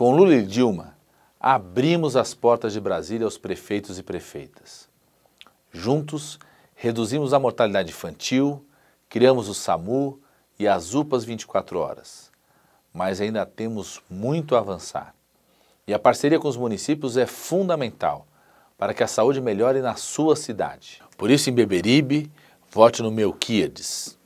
Com Lula e Dilma, abrimos as portas de Brasília aos prefeitos e prefeitas. Juntos, reduzimos a mortalidade infantil, criamos o SAMU e as UPAs 24 horas. Mas ainda temos muito a avançar. E a parceria com os municípios é fundamental para que a saúde melhore na sua cidade. Por isso, em Beberibe, vote no meu Kiades.